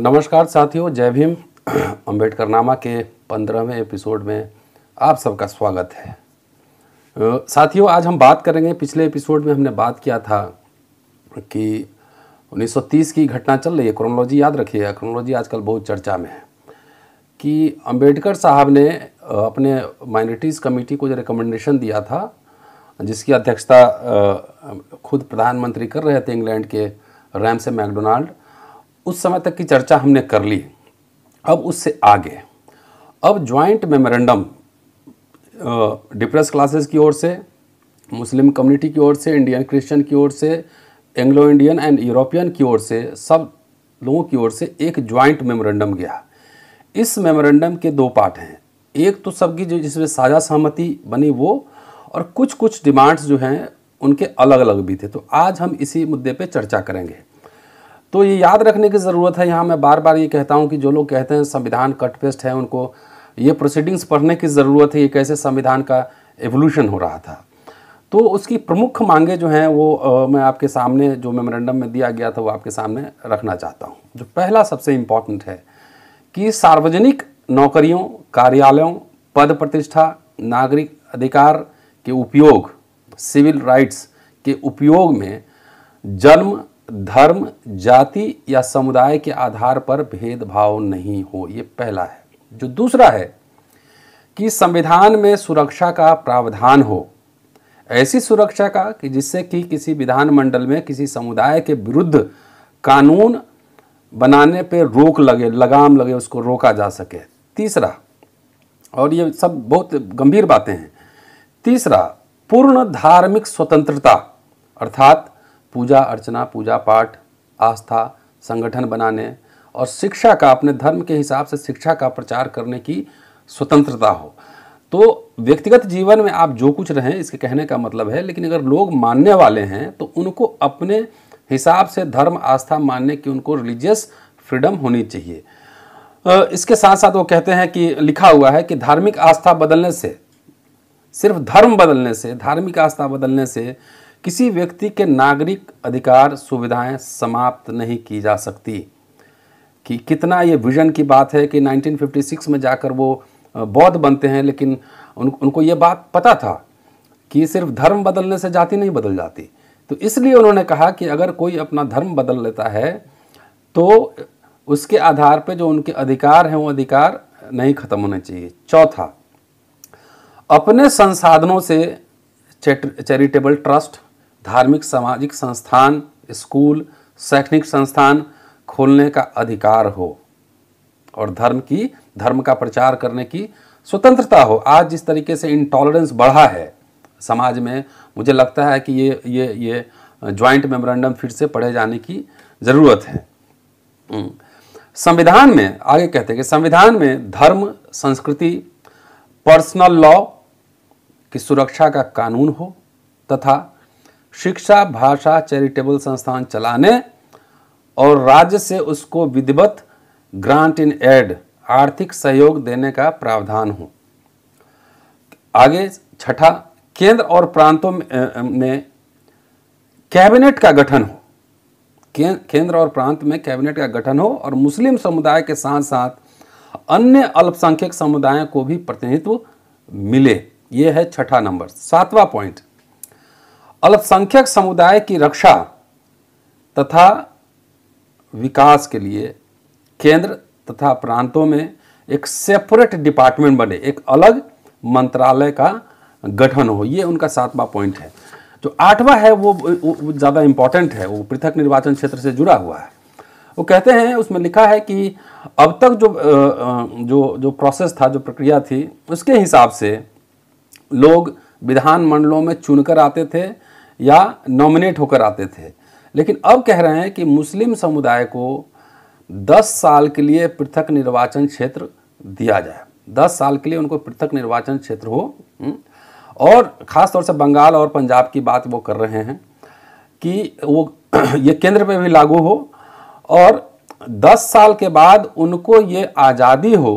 नमस्कार साथियों जय भीम अम्बेडकर नामा के पंद्रहवें एपिसोड में आप सबका स्वागत है साथियों आज हम बात करेंगे पिछले एपिसोड में हमने बात किया था कि 1930 की घटना चल रही है क्रोनोलॉजी याद रखिए क्रोनोलॉजी आजकल बहुत चर्चा में है कि अंबेडकर साहब ने अपने माइनॉरिटीज़ कमेटी को जो रिकमेंडेशन दिया था जिसकी अध्यक्षता खुद प्रधानमंत्री कर रहे थे इंग्लैंड के रैमसे मैकडोनाल्ड उस समय तक की चर्चा हमने कर ली अब उससे आगे अब ज्वाइंट मेमोरेंडम डिप्रेस क्लासेस की ओर से मुस्लिम कम्युनिटी की ओर से इंडियन क्रिश्चियन की ओर से एंग्लो इंडियन एंड यूरोपियन की ओर से सब लोगों की ओर से एक ज्वाइंट मेमोरेंडम गया इस मेमोरेंडम के दो पार्ट हैं एक तो सबकी जो जिसमें साझा सहमति बनी वो और कुछ कुछ डिमांड्स जो हैं उनके अलग अलग भी थे तो आज हम इसी मुद्दे पे चर्चा करेंगे तो ये याद रखने की ज़रूरत है यहाँ मैं बार बार ये कहता हूँ कि जो लोग कहते हैं संविधान कटपेस्ट है उनको ये प्रोसीडिंग्स पढ़ने की ज़रूरत है ये कैसे संविधान का एवोल्यूशन हो रहा था तो उसकी प्रमुख मांगे जो हैं वो आ, मैं आपके सामने जो मेमोरेंडम में दिया गया था वो आपके सामने रखना चाहता हूँ जो पहला सबसे इम्पॉर्टेंट है कि सार्वजनिक नौकरियों कार्यालयों पद प्रतिष्ठा नागरिक अधिकार के उपयोग सिविल राइट्स के उपयोग में जन्म धर्म जाति या समुदाय के आधार पर भेदभाव नहीं हो ये पहला है जो दूसरा है कि संविधान में सुरक्षा का प्रावधान हो ऐसी सुरक्षा का कि जिससे कि किसी विधानमंडल में किसी समुदाय के विरुद्ध कानून बनाने पर रोक लगे लगाम लगे उसको रोका जा सके तीसरा और ये सब बहुत गंभीर बातें हैं तीसरा पूर्ण धार्मिक स्वतंत्रता अर्थात पूजा अर्चना पूजा पाठ आस्था संगठन बनाने और शिक्षा का अपने धर्म के हिसाब से शिक्षा का प्रचार करने की स्वतंत्रता हो तो व्यक्तिगत जीवन में आप जो कुछ रहें इसके कहने का मतलब है लेकिन अगर लोग मानने वाले हैं तो उनको अपने हिसाब से धर्म आस्था मानने की उनको रिलीजियस फ्रीडम होनी चाहिए इसके साथ साथ वो कहते हैं कि लिखा हुआ है कि धार्मिक आस्था बदलने से सिर्फ धर्म बदलने से धार्मिक आस्था बदलने से किसी व्यक्ति के नागरिक अधिकार सुविधाएं समाप्त नहीं की जा सकती कि कितना ये विजन की बात है कि 1956 में जाकर वो बौद्ध बनते हैं लेकिन उन, उनको ये बात पता था कि सिर्फ धर्म बदलने से जाति नहीं बदल जाती तो इसलिए उन्होंने कहा कि अगर कोई अपना धर्म बदल लेता है तो उसके आधार पर जो उनके अधिकार हैं वो अधिकार नहीं खत्म होने चाहिए चौथा अपने संसाधनों से चैरिटेबल ट्रस्ट धार्मिक सामाजिक संस्थान स्कूल शैक्षणिक संस्थान खोलने का अधिकार हो और धर्म की धर्म का प्रचार करने की स्वतंत्रता हो आज जिस तरीके से इंटॉलरेंस बढ़ा है समाज में मुझे लगता है कि ये ये ये ज्वाइंट मेमोरेंडम फिर से पढ़े जाने की ज़रूरत है हम्म। संविधान में आगे कहते हैं कि संविधान में धर्म संस्कृति पर्सनल लॉ की सुरक्षा का कानून हो तथा शिक्षा भाषा चैरिटेबल संस्थान चलाने और राज्य से उसको विधिवत ग्रांट इन एड आर्थिक सहयोग देने का प्रावधान हो आगे छठा केंद्र और प्रांतों में कैबिनेट का गठन हो केंद्र और प्रांत में कैबिनेट का गठन हो और मुस्लिम समुदाय के साथ साथ अन्य अल्पसंख्यक समुदायों को भी प्रतिनिधित्व मिले यह है छठा नंबर सातवां पॉइंट अल्पसंख्यक समुदाय की रक्षा तथा विकास के लिए केंद्र तथा प्रांतों में एक सेपरेट डिपार्टमेंट बने एक अलग मंत्रालय का गठन हो ये उनका सातवां पॉइंट है जो आठवां है वो, वो ज़्यादा इम्पॉर्टेंट है वो पृथक निर्वाचन क्षेत्र से जुड़ा हुआ है वो कहते हैं उसमें लिखा है कि अब तक जो जो जो प्रोसेस था जो प्रक्रिया थी उसके हिसाब से लोग विधानमंडलों में चुनकर आते थे या नॉमिनेट होकर आते थे लेकिन अब कह रहे हैं कि मुस्लिम समुदाय को 10 साल के लिए पृथक निर्वाचन क्षेत्र दिया जाए 10 साल के लिए उनको पृथक निर्वाचन क्षेत्र हो हम्म। और ख़ास तौर से बंगाल और पंजाब की बात वो कर रहे हैं कि वो ये केंद्र पे भी लागू हो और 10 साल के बाद उनको ये आज़ादी हो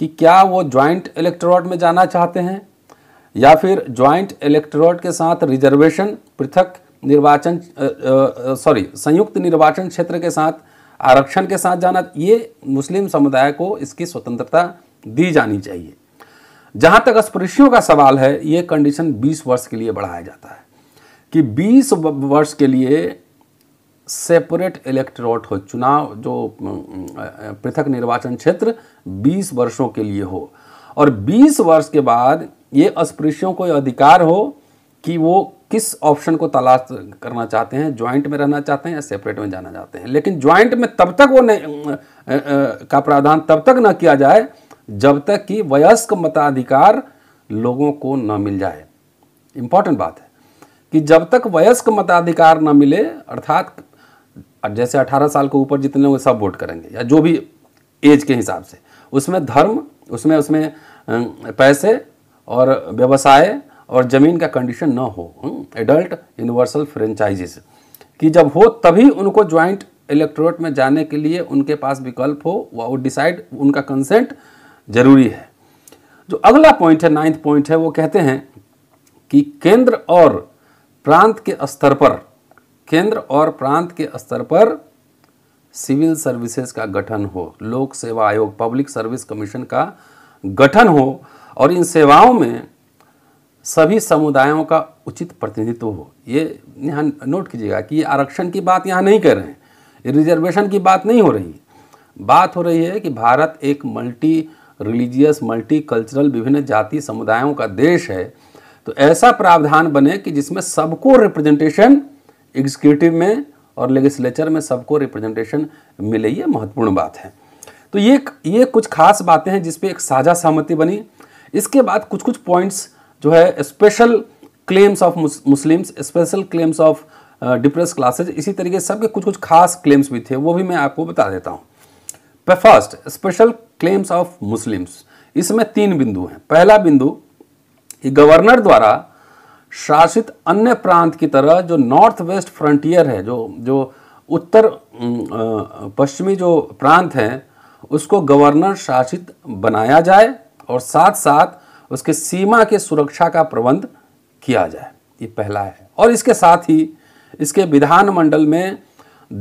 कि क्या वो ज्वाइंट इलेक्टोरेट में जाना चाहते हैं या फिर ज्वाइंट इलेक्ट्रोड के साथ रिजर्वेशन पृथक निर्वाचन सॉरी संयुक्त निर्वाचन क्षेत्र के साथ आरक्षण के साथ जाना ये मुस्लिम समुदाय को इसकी स्वतंत्रता दी जानी चाहिए जहाँ तक अस्पृश्यों का सवाल है ये कंडीशन 20 वर्ष के लिए बढ़ाया जाता है कि 20 वर्ष के लिए सेपरेट इलेक्ट्रोट हो चुनाव जो पृथक निर्वाचन क्षेत्र 20 वर्षों के लिए हो और 20 वर्ष के बाद ये अस्पृश्यों को अधिकार हो कि वो किस ऑप्शन को तलाश करना चाहते हैं ज्वाइंट में रहना चाहते हैं या सेपरेट में जाना चाहते हैं लेकिन ज्वाइंट में तब तक वो नहीं का प्रावधान तब तक ना किया जाए जब तक कि वयस्क मताधिकार लोगों को न मिल जाए इम्पॉर्टेंट बात है कि जब तक वयस्क मताधिकार न मिले अर्थात जैसे 18 साल के ऊपर जितने लोग सब वोट करेंगे या जो भी एज के हिसाब से उसमें धर्म उसमें उसमें पैसे और व्यवसाय और ज़मीन का कंडीशन ना हो एडल्ट यूनिवर्सल फ्रेंचाइजेस कि जब हो तभी उनको ज्वाइंट इलेक्ट्रोरेट में जाने के लिए उनके पास विकल्प हो वो डिसाइड उनका कंसेंट जरूरी है जो अगला पॉइंट है नाइन्थ पॉइंट है वो कहते हैं कि केंद्र और प्रांत के स्तर पर केंद्र और प्रांत के स्तर पर सिविल सर्विसेज का गठन हो लोक सेवा आयोग पब्लिक सर्विस कमीशन का गठन हो और इन सेवाओं में सभी समुदायों का उचित प्रतिनिधित्व हो ये यहाँ नोट कीजिएगा कि ये आरक्षण की बात यहाँ नहीं कर रहे हैं रिजर्वेशन की बात नहीं हो रही बात हो रही है कि भारत एक मल्टी रिलीजियस मल्टी कल्चरल विभिन्न जाति समुदायों का देश है तो ऐसा प्रावधान बने कि जिसमें सबको रिप्रेजेंटेशन एग्जीक्यूटिव में और लेजिस्लेचर में सबको रिप्रेजेंटेशन मिले ये महत्वपूर्ण बात है तो ये ये कुछ खास बातें हैं जिसपे एक साझा सहमति बनी इसके बाद कुछ कुछ पॉइंट्स जो है special claims of Muslims special claims of depressed classes इसी तरीके से सबके कुछ कुछ खास क्लेम्स भी थे वो भी मैं आपको बता देता हूँ first special claims of Muslims इसमें तीन बिंदु हैं पहला बिंदु कि गवर्नर द्वारा शासित अन्य प्रांत की तरह जो नॉर्थ वेस्ट फ्रंटियर है जो जो उत्तर पश्चिमी जो प्रांत हैं उसको गवर्नर शासित बनाया जाए और साथ साथ उसके सीमा के सुरक्षा का प्रबंध किया जाए ये पहला है और इसके साथ ही इसके विधानमंडल में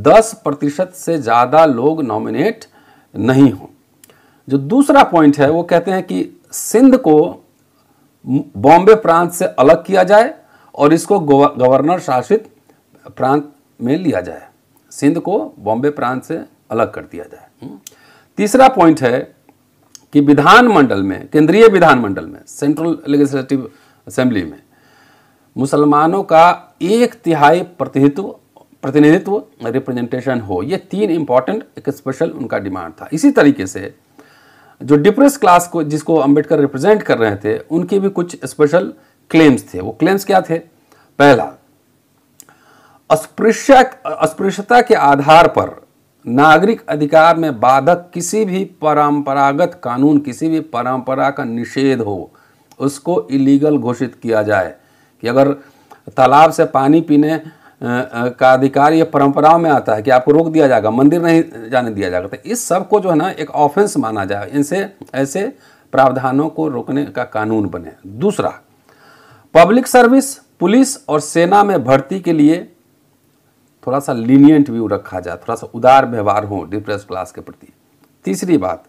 10 प्रतिशत से ज़्यादा लोग नॉमिनेट नहीं हों जो दूसरा पॉइंट है वो कहते हैं कि सिंध को बॉम्बे प्रांत से अलग किया जाए और इसको गवर्नर शासित प्रांत में लिया जाए सिंध को बॉम्बे प्रांत से अलग कर दिया जाए हम्म। तीसरा पॉइंट है कि विधानमंडल में केंद्रीय विधानमंडल में सेंट्रल लेजिस्लेटिव असेंबली में मुसलमानों का एक तिहाई प्रतिनिधित्व प्रतिनिधित्व रिप्रेजेंटेशन हो ये तीन इंपॉर्टेंट एक स्पेशल उनका डिमांड था इसी तरीके से जो डिप्रेस क्लास को जिसको अंबेडकर रिप्रेजेंट कर रहे थे उनके भी कुछ स्पेशल क्लेम्स थे वो क्लेम्स क्या थे पहला अस्पृश्य अस्पृश्यता के आधार पर नागरिक अधिकार में बाधक किसी भी परंपरागत कानून किसी भी परंपरा का निषेध हो उसको इलीगल घोषित किया जाए कि अगर तालाब से पानी पीने का अधिकार ये परंपराओं में आता है कि आपको रोक दिया जाएगा मंदिर नहीं जाने दिया जाएगा तो इस सब को जो है ना एक ऑफेंस माना जाए इनसे ऐसे प्रावधानों को रोकने का कानून बने दूसरा पब्लिक सर्विस पुलिस और सेना में भर्ती के लिए थोड़ा सा लीनियंट व्यू रखा जाए थोड़ा सा उदार व्यवहार हो डिप्रेस क्लास के प्रति तीसरी बात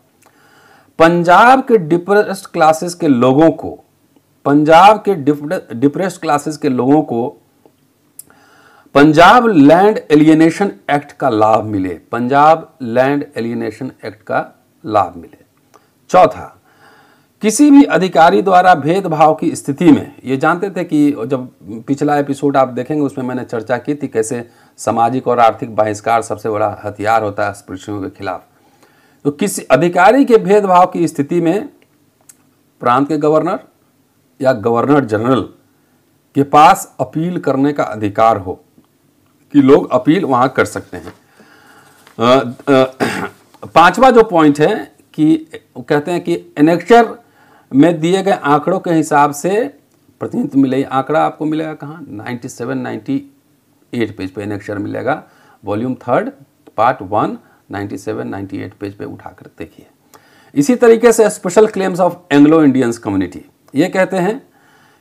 पंजाब के डिप्रेस्ड क्लासेस के लोगों को पंजाब के डिप्रेस्ड क्लासेस के लोगों को पंजाब लैंड एलियनेशन एक्ट का लाभ मिले पंजाब लैंड एलियनेशन एक्ट का लाभ मिले चौथा किसी भी अधिकारी द्वारा भेदभाव की स्थिति में ये जानते थे कि जब पिछला एपिसोड आप देखेंगे उसमें मैंने चर्चा की थी कैसे सामाजिक और आर्थिक बहिष्कार सबसे बड़ा हथियार होता है अस्पृश्यों के खिलाफ तो किसी अधिकारी के भेदभाव की स्थिति में प्रांत के गवर्नर या गवर्नर जनरल के पास अपील करने का अधिकार हो कि लोग अपील वहाँ कर सकते हैं पांचवा जो पॉइंट है कि कहते हैं कि एनेक्चर में दिए गए आंकड़ों के हिसाब से प्रतिनिधित्व मिले आंकड़ा आपको मिलेगा कहाँ 97, 98 पेज पे इन अक्षर मिलेगा volume third part one 97, 98 page पे उठाकर देखिए इसी तरीके से special claims of Anglo Indians community ये कहते हैं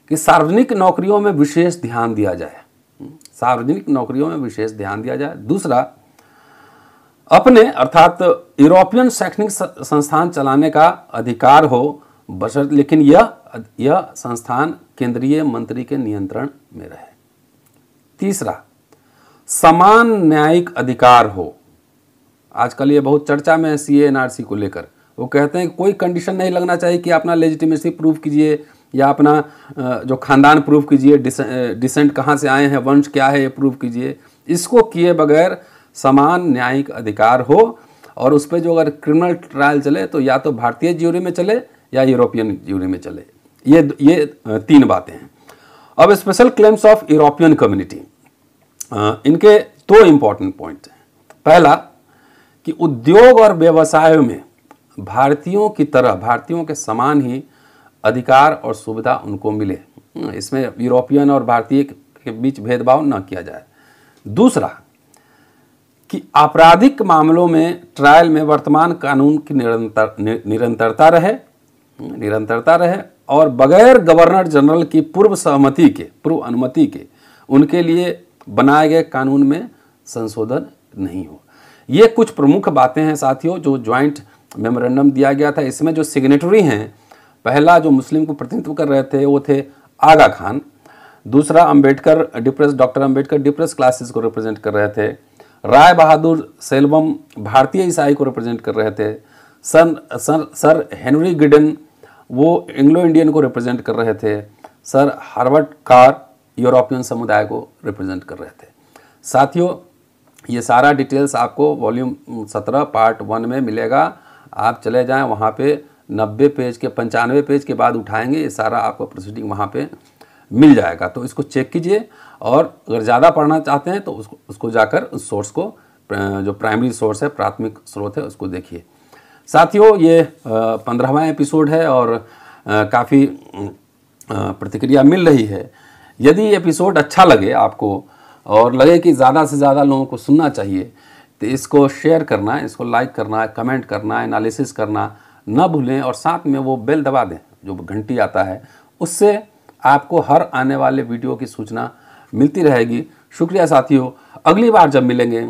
कि सार्वजनिक नौकरियों में विशेष ध्यान दिया जाए सार्वजनिक नौकरियों में विशेष ध्यान दिया जाए दूसरा अपने अर्थात यूरोपियन शैक्षणिक संस्थान चलाने का अधिकार हो बशर लेकिन यह यह संस्थान केंद्रीय मंत्री के नियंत्रण में रहे तीसरा समान न्यायिक अधिकार हो आजकल ये बहुत चर्चा में है सी एनआरसी को लेकर वो कहते हैं कोई कंडीशन नहीं लगना चाहिए कि अपना लेजिटिमेसी प्रूफ कीजिए या अपना जो खानदान प्रूफ कीजिए डिसेंट कहाँ से आए हैं वंश क्या है ये प्रूफ कीजिए इसको किए बगैर समान न्यायिक अधिकार हो और उस पर जो अगर क्रिमिनल ट्रायल चले तो या तो भारतीय ज्यूरी में चले या यूरोपियन यूनियन में चले ये ये तीन बातें हैं अब special claims of European community इनके दो इम्पॉर्टेंट पॉइंट हैं पहला कि उद्योग और व्यवसाय में भारतीयों की तरह भारतीयों के समान ही अधिकार और सुविधा उनको मिले हम्म, इसमें यूरोपियन और भारतीय के बीच भेदभाव न किया जाए दूसरा कि आपराधिक मामलों में ट्रायल में वर्तमान कानून की निरंतर निरंतरता रहे निरंतरता रहे और बगैर गवर्नर जनरल की पूर्व सहमति के पूर्व अनुमति के उनके लिए बनाए गए कानून में संशोधन नहीं हो ये कुछ प्रमुख बातें हैं साथियों जो ज्वाइंट मेमोरेंडम दिया गया था इसमें जो सिग्नेटरी हैं पहला जो मुस्लिम को प्रतिनिधित्व कर रहे थे वो थे आगा खान दूसरा Ambedkar depressed doctor Ambedkar depressed classes को रिप्रेजेंट कर रहे थे राय बहादुर सेल्वम भारतीय ईसाई को रिप्रेजेंट कर रहे थे सन सर सर हेनरी गिडन वो एंग्लो इंडियन को रिप्रेजेंट कर रहे थे सर हार्वर्ड कार यूरोपियन समुदाय को रिप्रेजेंट कर रहे थे साथियों ये सारा डिटेल्स आपको वॉल्यूम सत्रह पार्ट वन में मिलेगा आप चले जाएं वहाँ पे नब्बे पेज के पंचानवे पेज के बाद उठाएंगे ये सारा आपको प्रोसीडिंग वहाँ पे मिल जाएगा तो इसको चेक कीजिए और अगर ज़्यादा पढ़ना चाहते हैं तो उसको उसको जाकर उस सोर्स को जो प्राइमरी सोर्स है प्राथमिक स्रोत है उसको देखिए साथियों ये पंद्रहवा एपिसोड है और काफ़ी प्रतिक्रिया मिल रही है यदि एपिसोड अच्छा लगे आपको और लगे कि ज़्यादा से ज़्यादा लोगों को सुनना चाहिए तो इसको शेयर करना इसको लाइक करना कमेंट करना एनालिसिस करना न भूलें और साथ में वो बेल दबा दें जो घंटी आता है उससे आपको हर आने वाले वीडियो की सूचना मिलती रहेगी शुक्रिया साथियों अगली बार जब मिलेंगे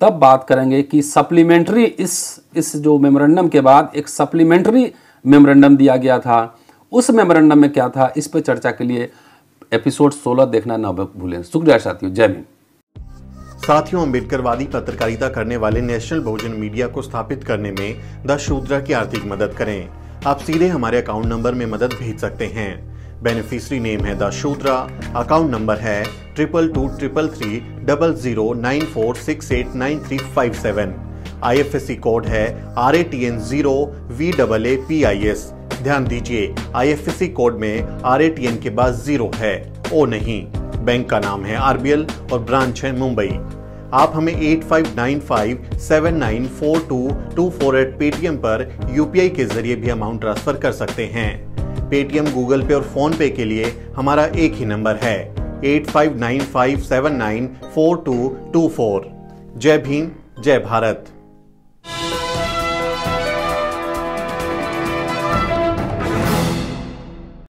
तब बात करेंगे कि सप्लीमेंट्री इस इस जो मेमोरेंडम के बाद एक सप्लीमेंट्री मेमोरेंडम दिया गया था उस मेमोरेंडम में क्या था इस पर चर्चा के लिए एपिसोड 16 देखना न भूलें शुक्रिया साथियों जय हिंद साथियों अम्बेडकरवादी पत्रकारिता करने वाले नेशनल बहुजन मीडिया को स्थापित करने में द शूद्रा की आर्थिक मदद करें आप सीधे हमारे अकाउंट नंबर में मदद भेज सकते हैं बेनिफिशरी नेम है द अकाउंट नंबर है triple two triple three double zero nine four six eight nine three five seven I F S C code है R A T N zero V double A P I S ध्यान दीजिए I F S C code में R A T N के बाद zero है ओ नहीं bank का नाम है आरबीएल और ब्रांच है मुंबई आप हमें eight five five nine nine seven four two two four eight Paytm पर यूपीआई के जरिए भी अमाउंट ट्रांसफर कर सकते हैं पेटीएम गूगल पे और फोन पे के लिए हमारा एक ही नंबर है eight five nine five seven nine four two two four जय भीम जय भारत